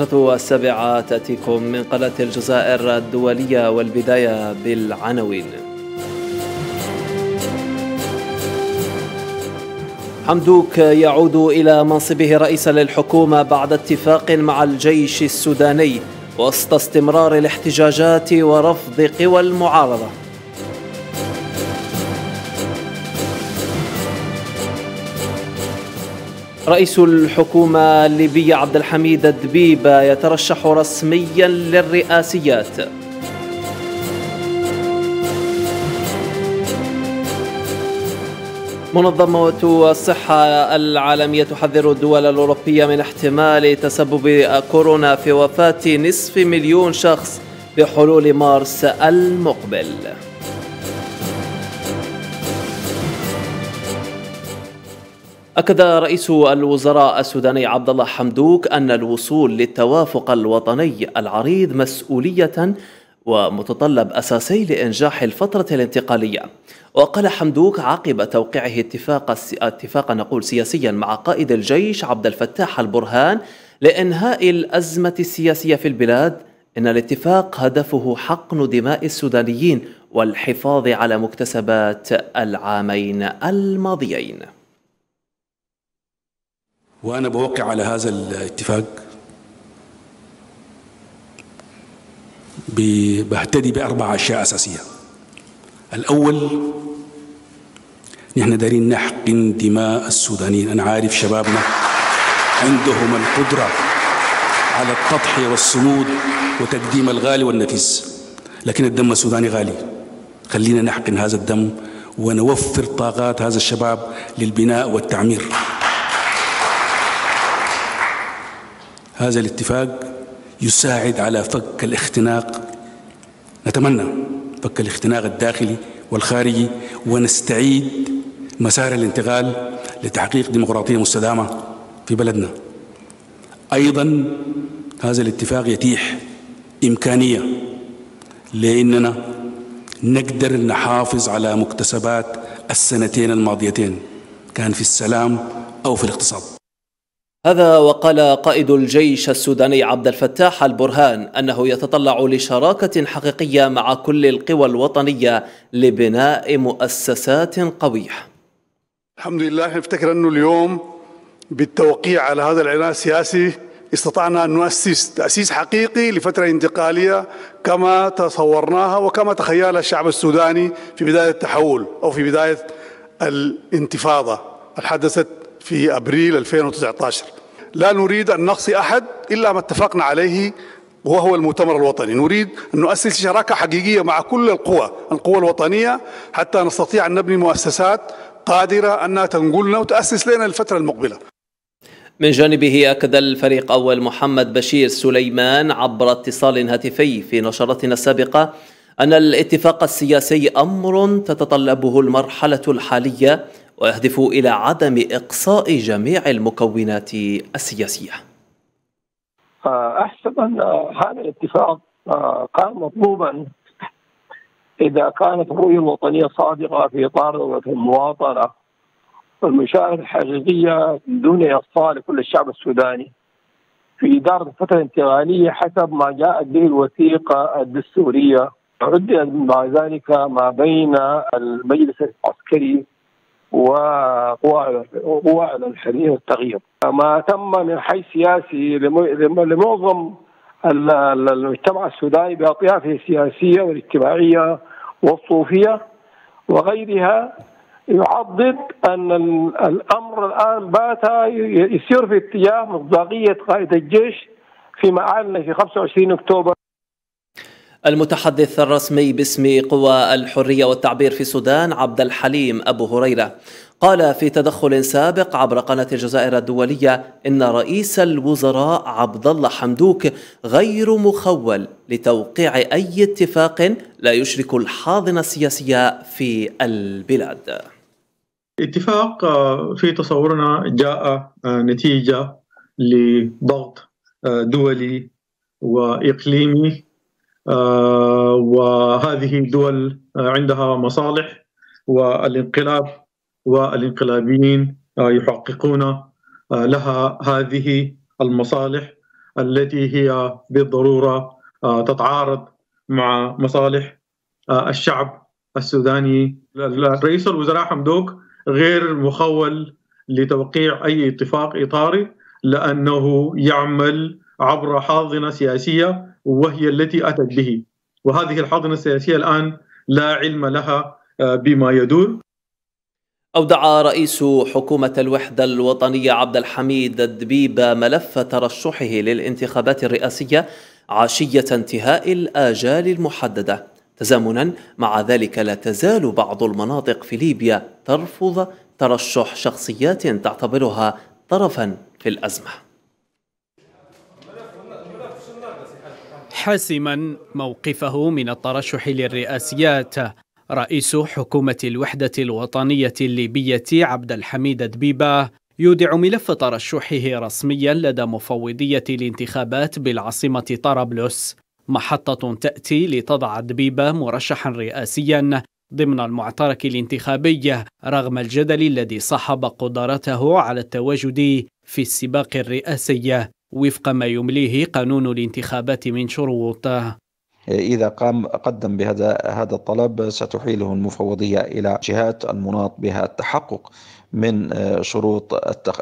النشرة السابعة تأتيكم من قناة الجزائر الدولية والبداية بالعناوين حمدوك يعود إلى منصبه رئيسا للحكومة بعد اتفاق مع الجيش السوداني وسط استمرار الاحتجاجات ورفض قوى المعارضة رئيس الحكومة الليبية عبد الحميد الدبيب يترشح رسميا للرئاسيات منظمة الصحة العالمية تحذر الدول الأوروبية من احتمال تسبب كورونا في وفاة نصف مليون شخص بحلول مارس المقبل أكد رئيس الوزراء السوداني عبد الله حمدوك أن الوصول للتوافق الوطني العريض مسؤولية ومتطلب أساسي لإنجاح الفترة الانتقالية وقال حمدوك عقب توقيعه اتفاق اتفاقا نقول سياسيا مع قائد الجيش عبد الفتاح البرهان لإنهاء الأزمة السياسية في البلاد إن الاتفاق هدفه حقن دماء السودانيين والحفاظ على مكتسبات العامين الماضيين وأنا بوقع على هذا الاتفاق بهتدي بأربع أشياء أساسية الأول نحن دارين نحقن دماء السودانيين أنا عارف شبابنا عندهم القدرة على التضحية والصمود وتقديم الغالي والنفيس لكن الدم السوداني غالي خلينا نحقن هذا الدم ونوفر طاقات هذا الشباب للبناء والتعمير هذا الاتفاق يساعد على فك الاختناق نتمنى فك الاختناق الداخلي والخارجي ونستعيد مسار الانتقال لتحقيق ديمقراطية مستدامة في بلدنا أيضا هذا الاتفاق يتيح إمكانية لأننا نقدر نحافظ على مكتسبات السنتين الماضيتين كان في السلام أو في الاقتصاد هذا وقال قائد الجيش السوداني عبد الفتاح البرهان أنه يتطلع لشراكة حقيقية مع كل القوى الوطنية لبناء مؤسسات قوية الحمد لله نفتكر أنه اليوم بالتوقيع على هذا العناء السياسي استطعنا أن نؤسس تأسيس حقيقي لفترة انتقالية كما تصورناها وكما تخيلها الشعب السوداني في بداية التحول أو في بداية الانتفاضة الحدثت في أبريل 2019 لا نريد أن نقصي أحد إلا ما اتفقنا عليه وهو المؤتمر الوطني نريد أن نؤسس شراكة حقيقية مع كل القوى القوى الوطنية حتى نستطيع أن نبني مؤسسات قادرة أنها تنقلنا وتأسس لنا الفترة المقبلة من جانبه أكد الفريق أول محمد بشير سليمان عبر اتصال هاتفي في نشرتنا السابقة أن الاتفاق السياسي أمر تتطلبه المرحلة الحالية ويهدف إلى عدم إقصاء جميع المكونات السياسية آه، أحسب أن آه، هذا الاتفاق كان آه، مطلوبا إذا كانت الرؤية الوطنية صادقة في إطار المواطنة والمشاركة الحقيقية دون إصفاء لكل الشعب السوداني في إدارة الفترة الانتقالية حسب ما جاءت به الوثيقة الدستورية عدلت مع ذلك ما بين المجلس العسكري وقواعد الحريه والتغيير. ما تم من حيث سياسي لمعظم المجتمع السوداني باطيافه السياسيه والاجتماعيه والصوفيه وغيرها يعضد ان الامر الان بات يسير في اتجاه مصداقيه قائد الجيش في معالنا في 25 اكتوبر المتحدث الرسمي باسم قوى الحرية والتعبير في السودان عبد الحليم أبو هريرة قال في تدخل سابق عبر قناة الجزائر الدولية إن رئيس الوزراء عبد الله حمدوك غير مخول لتوقيع أي اتفاق لا يشرك الحاضنة السياسية في البلاد اتفاق آه، في تصورنا جاء آه، نتيجة لضغط آه، دولي وإقليمي آه، وهذه دول آه، عندها مصالح والانقلاب والانقلابيين آه، يحققون لها هذه المصالح التي هي بالضروره تتعارض مع مصالح الشعب السوداني رئيس الوزراء حمدوك غير مخول لتوقيع اي اتفاق اطاري لانه يعمل عبر حاضنه سياسيه وهي التي اتت به وهذه الحاضنه السياسيه الان لا علم لها آه، بما يدور أودع رئيس حكومة الوحدة الوطنية عبد الحميد الدبيب ملف ترشحه للانتخابات الرئاسية عشية انتهاء الآجال المحددة تزامنا مع ذلك لا تزال بعض المناطق في ليبيا ترفض ترشح شخصيات تعتبرها طرفا في الأزمة حاسما موقفه من الترشح للرئاسيات رئيس حكومة الوحدة الوطنية الليبية عبد الحميد دبيبة يودع ملف ترشحه رسميا لدى مفوضية الانتخابات بالعاصمة طرابلس محطة تأتي لتضع دبيبة مرشحا رئاسيا ضمن المعترك الانتخابي رغم الجدل الذي صاحب قدرته على التواجد في السباق الرئاسي وفق ما يمليه قانون الانتخابات من شروطه إذا قام قدم بهذا هذا الطلب ستحيله المفوضية إلى جهات المناط بها التحقق من آه، شروط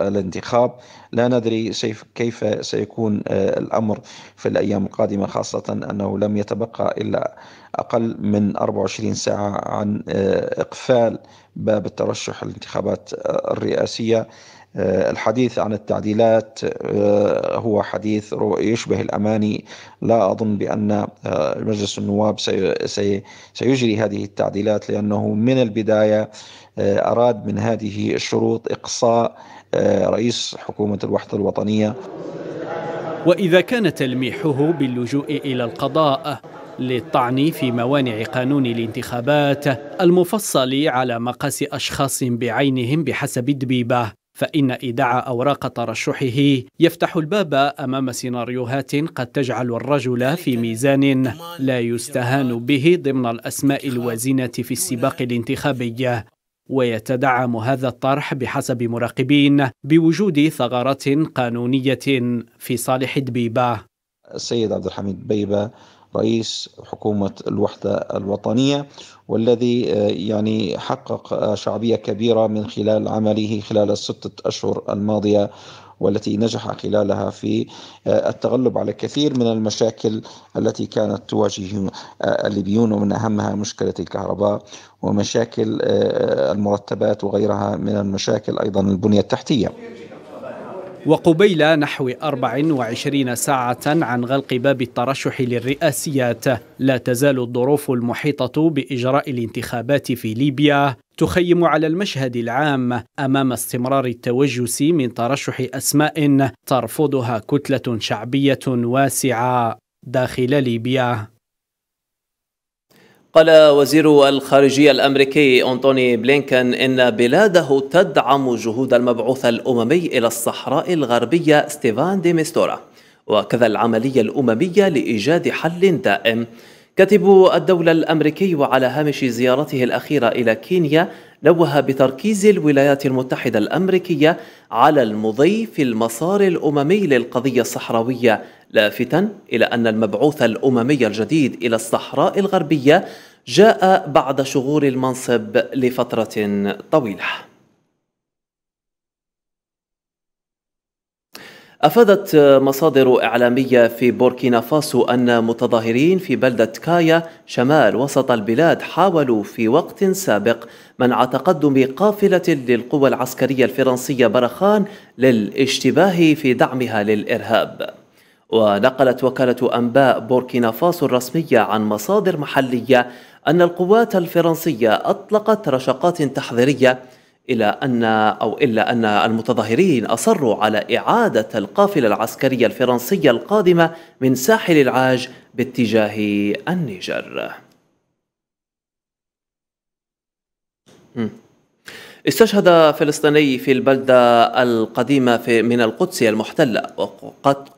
الانتخاب لا ندري كيف سيكون آه، الأمر في الأيام القادمة خاصة أنه لم يتبقى إلا أقل من 24 ساعة عن آه، إقفال باب الترشح للانتخابات الرئاسية آه، الحديث عن التعديلات آه، هو حديث يشبه الأماني لا أظن بأن آه، مجلس النواب سيجري هذه التعديلات لأنه من البداية أراد من هذه الشروط إقصاء رئيس حكومة الوحدة الوطنية وإذا كان تلميحه باللجوء إلى القضاء للطعن في موانع قانون الانتخابات المفصل على مقاس أشخاص بعينهم بحسب الدبيبه فإن إيداع أوراق ترشحه يفتح الباب أمام سيناريوهات قد تجعل الرجل في ميزان لا يستهان به ضمن الأسماء الوازنة في السباق الانتخابي ويتدعم هذا الطرح بحسب مراقبين بوجود ثغرات قانونية في صالح دبيبة السيد عبد الحميد بيبة رئيس حكومة الوحدة الوطنية والذي آه، يعني حقق آه، شعبية كبيرة من خلال عمله خلال الستة أشهر الماضية والتي نجح خلالها في آه، التغلب على كثير من المشاكل التي كانت تواجه الليبيون ومن اهمها مشكله الكهرباء ومشاكل المرتبات وغيرها من المشاكل ايضا البنيه التحتيه. وقبيل نحو 24 ساعة عن غلق باب الترشح للرئاسيات لا تزال الظروف المحيطة بإجراء الانتخابات في ليبيا تخيم على المشهد العام أمام استمرار التوجس من ترشح أسماء ترفضها كتلة شعبية واسعة داخل ليبيا قال وزير الخارجية الأمريكي أنتوني بلينكن إن بلاده تدعم جهود المبعوث الأممي إلى الصحراء الغربية ستيفان دي ميستورا وكذا العملية الأممية لإيجاد حل دائم كاتب الدولة الأمريكي وعلى هامش زيارته الأخيرة إلى كينيا نوه بتركيز الولايات المتحدة الأمريكية على المضي في المسار الأممي للقضية الصحراوية لافتا إلى أن المبعوث الأممي الجديد إلى الصحراء الغربية جاء بعد شغور المنصب لفترة طويلة أفادت مصادر إعلامية في بوركينا فاسو أن متظاهرين في بلدة كايا شمال وسط البلاد حاولوا في وقت سابق منع تقدم قافلة للقوى العسكرية الفرنسية برخان للاشتباه في دعمها للإرهاب ونقلت وكالة أنباء بوركينا فاسو الرسمية عن مصادر محلية أن القوات الفرنسية أطلقت رشقات تحذيرية إلى أن أو إلا أن المتظاهرين أصروا على إعادة القافلة العسكرية الفرنسية القادمة من ساحل العاج باتجاه النيجر. استشهد فلسطيني في البلدة القديمة في من القدس المحتلة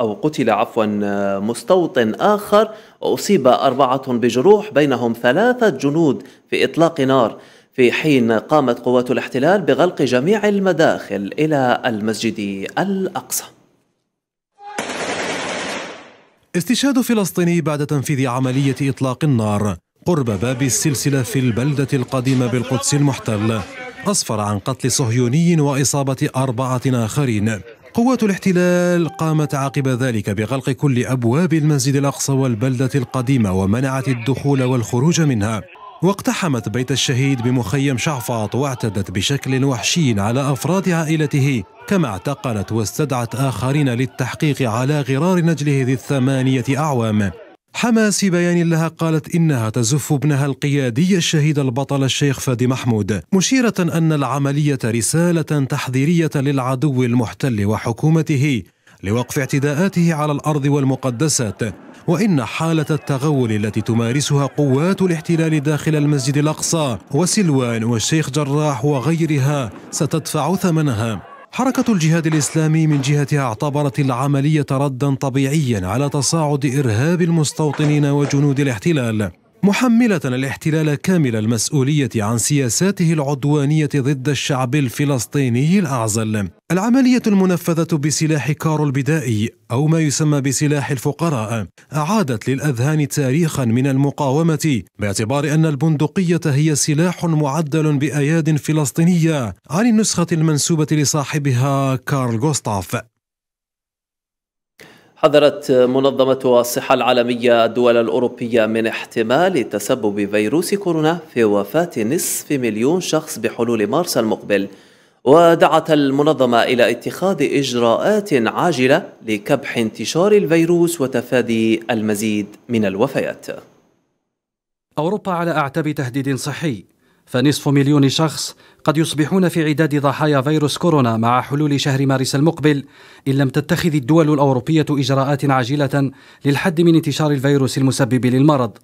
أو قتل عفوا مستوطن آخر وأصيب أربعة بجروح بينهم ثلاثة جنود في إطلاق نار في حين قامت قوات الاحتلال بغلق جميع المداخل إلى المسجد الأقصى استشهاد فلسطيني بعد تنفيذ عملية إطلاق النار قرب باب السلسلة في البلدة القديمة بالقدس المحتل أسفر عن قتل صهيوني وإصابة أربعة آخرين قوات الاحتلال قامت عقب ذلك بغلق كل أبواب المسجد الأقصى والبلدة القديمة ومنعت الدخول والخروج منها واقتحمت بيت الشهيد بمخيم شعفاط واعتدت بشكل وحشي على أفراد عائلته كما اعتقلت واستدعت آخرين للتحقيق على غرار نجله ذي الثمانية أعوام حماس بيان لها قالت إنها تزف ابنها القيادي الشهيد البطل الشيخ فادي محمود مشيرة أن العملية رسالة تحذيرية للعدو المحتل وحكومته لوقف اعتداءاته على الأرض والمقدسات وإن حالة التغول التي تمارسها قوات الاحتلال داخل المسجد الأقصى وسلوان والشيخ جراح وغيرها ستدفع ثمنها حركة الجهاد الإسلامي من جهتها اعتبرت العملية ردا طبيعيا على تصاعد إرهاب المستوطنين وجنود الاحتلال محملة الاحتلال كامل المسؤولية عن سياساته العدوانية ضد الشعب الفلسطيني الأعزل. العملية المنفذة بسلاح كارو البدائي أو ما يسمى بسلاح الفقراء أعادت للأذهان تاريخا من المقاومة باعتبار أن البندقية هي سلاح معدل بأياد فلسطينية عن النسخة المنسوبة لصاحبها كارل غوستاف حذرت منظمة الصحة العالمية الدول الأوروبية من احتمال تسبب فيروس كورونا في وفاة نصف مليون شخص بحلول مارس المقبل ودعت المنظمة إلى اتخاذ إجراءات عاجلة لكبح انتشار الفيروس وتفادي المزيد من الوفيات أوروبا على أعتاب تهديد صحي فنصف مليون شخص قد يصبحون في عداد ضحايا فيروس كورونا مع حلول شهر مارس المقبل إن لم تتخذ الدول الأوروبية إجراءات عاجلة للحد من انتشار الفيروس المسبب للمرض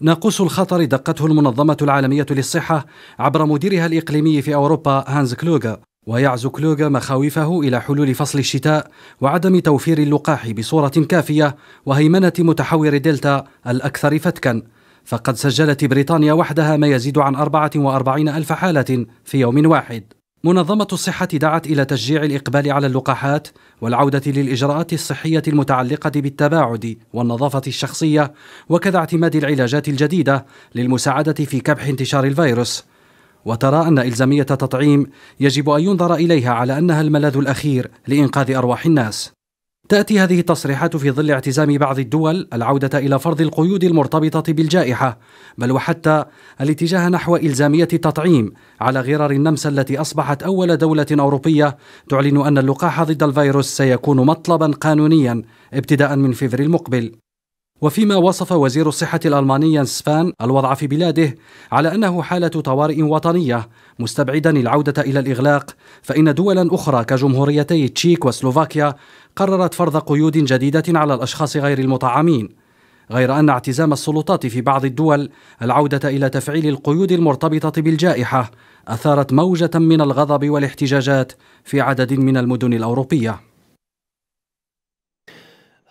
ناقوس الخطر دقته المنظمة العالمية للصحة عبر مديرها الإقليمي في أوروبا هانز كلوغا ويعزو كلوغا مخاوفه إلى حلول فصل الشتاء وعدم توفير اللقاح بصورة كافية وهيمنة متحور دلتا الأكثر فتكاً فقد سجلت بريطانيا وحدها ما يزيد عن 44 ألف حالة في يوم واحد منظمة الصحة دعت إلى تشجيع الإقبال على اللقاحات والعودة للإجراءات الصحية المتعلقة بالتباعد والنظافة الشخصية وكذا اعتماد العلاجات الجديدة للمساعدة في كبح انتشار الفيروس وترى أن إلزامية تطعيم يجب أن ينظر إليها على أنها الملاذ الأخير لإنقاذ أرواح الناس تأتي هذه التصريحات في ظل اعتزام بعض الدول العودة إلى فرض القيود المرتبطة بالجائحة، بل وحتى الاتجاه نحو إلزامية التطعيم على غرار النمسا التي أصبحت أول دولة أوروبية تعلن أن اللقاح ضد الفيروس سيكون مطلبا قانونيا ابتداء من فبراير المقبل. وفيما وصف وزير الصحة الألماني سفان الوضع في بلاده على أنه حالة طوارئ وطنية مستبعدا العودة إلى الإغلاق فإن دولا أخرى كجمهوريتي تشيك وسلوفاكيا قررت فرض قيود جديدة على الأشخاص غير المطعمين غير أن اعتزام السلطات في بعض الدول العودة إلى تفعيل القيود المرتبطة بالجائحة أثارت موجة من الغضب والاحتجاجات في عدد من المدن الأوروبية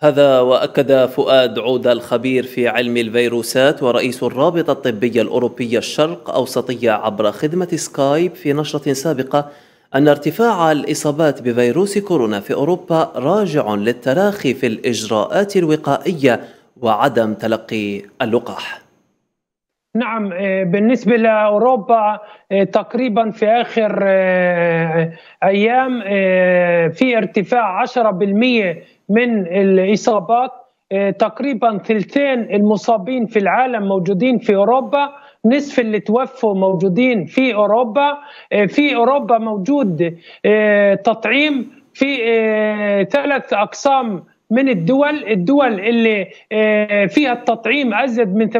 هذا وأكد فؤاد عود الخبير في علم الفيروسات ورئيس الرابطة الطبية الأوروبية الشرق أوسطية عبر خدمة سكايب في نشرة سابقة أن ارتفاع الإصابات بفيروس كورونا في أوروبا راجع للتراخي في الإجراءات الوقائية وعدم تلقي اللقاح نعم آه، بالنسبة لأوروبا آه، تقريبا في آخر آه، أيام في ارتفاع 10% من الإصابات تقريبا ثلثين المصابين في العالم موجودين في أوروبا نصف اللي توفوا موجودين في أوروبا في أوروبا موجود تطعيم في ثلاث أقسام من الدول الدول اللي آه، فيها التطعيم أزيد من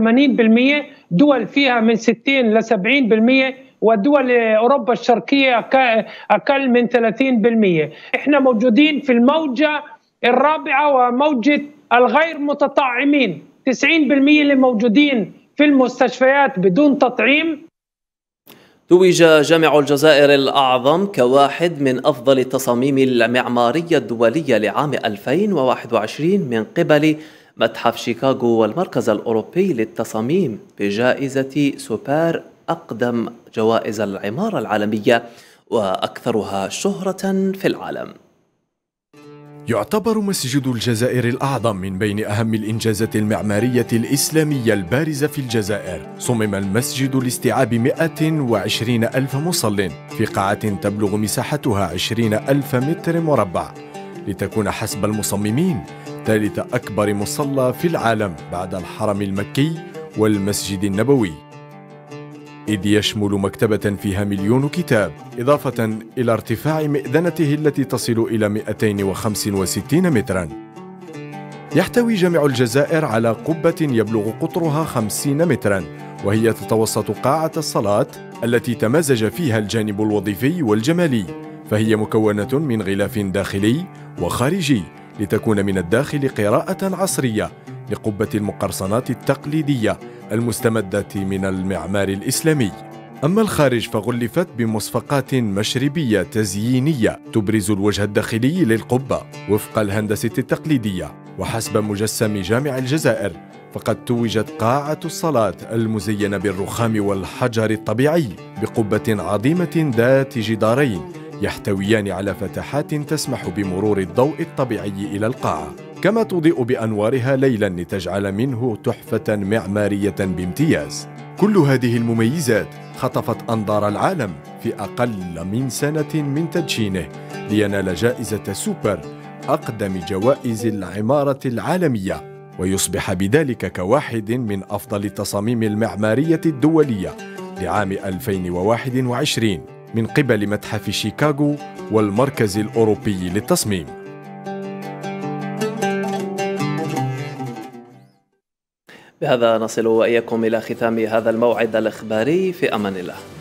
80% دول فيها من 60 ل 70% ودول أوروبا الشرقية أقل من 30% إحنا موجودين في الموجة الرابعة وموجة الغير متطعمين 90% اللي موجودين في المستشفيات بدون تطعيم توج جامع الجزائر الأعظم كواحد من أفضل التصاميم المعمارية الدولية لعام 2021 من قبل متحف شيكاغو والمركز الأوروبي للتصاميم بجائزة سوبر أقدم جوائز العمارة العالمية وأكثرها شهرة في العالم يعتبر مسجد الجزائر الأعظم من بين أهم الإنجازات المعمارية الإسلامية البارزة في الجزائر صمم المسجد لاستيعاب 120 ألف مصل في قاعة تبلغ مساحتها 20 ألف متر مربع لتكون حسب المصممين ثالث أكبر مصلى في العالم بعد الحرم المكي والمسجد النبوي إذ يشمل مكتبة فيها مليون كتاب إضافة إلى ارتفاع مئذنته التي تصل إلى 265 متراً يحتوي جامع الجزائر على قبة يبلغ قطرها 50 متراً وهي تتوسط قاعة الصلاة التي تمازج فيها الجانب الوظيفي والجمالي فهي مكونة من غلاف داخلي وخارجي لتكون من الداخل قراءة عصرية لقبة المقرصنات التقليدية المستمدة من المعمار الإسلامي أما الخارج فغلفت بمصفقات مشربية تزيينية تبرز الوجه الداخلي للقبة وفق الهندسة التقليدية وحسب مجسم جامع الجزائر فقد توجت قاعة الصلاة المزينة بالرخام والحجر الطبيعي بقبة عظيمة ذات جدارين يحتويان على فتحات تسمح بمرور الضوء الطبيعي إلى القاعة كما تضيء بأنوارها ليلا لتجعل منه تحفة معمارية بامتياز كل هذه المميزات خطفت أنظار العالم في أقل من سنة من تدشينه لينال جائزة سوبر أقدم جوائز العمارة العالمية ويصبح بذلك كواحد من أفضل التصاميم المعمارية الدولية لعام 2021 من قبل متحف شيكاغو والمركز الأوروبي للتصميم بهذا نصل وإياكم إلى ختام هذا الموعد الإخباري في أمان الله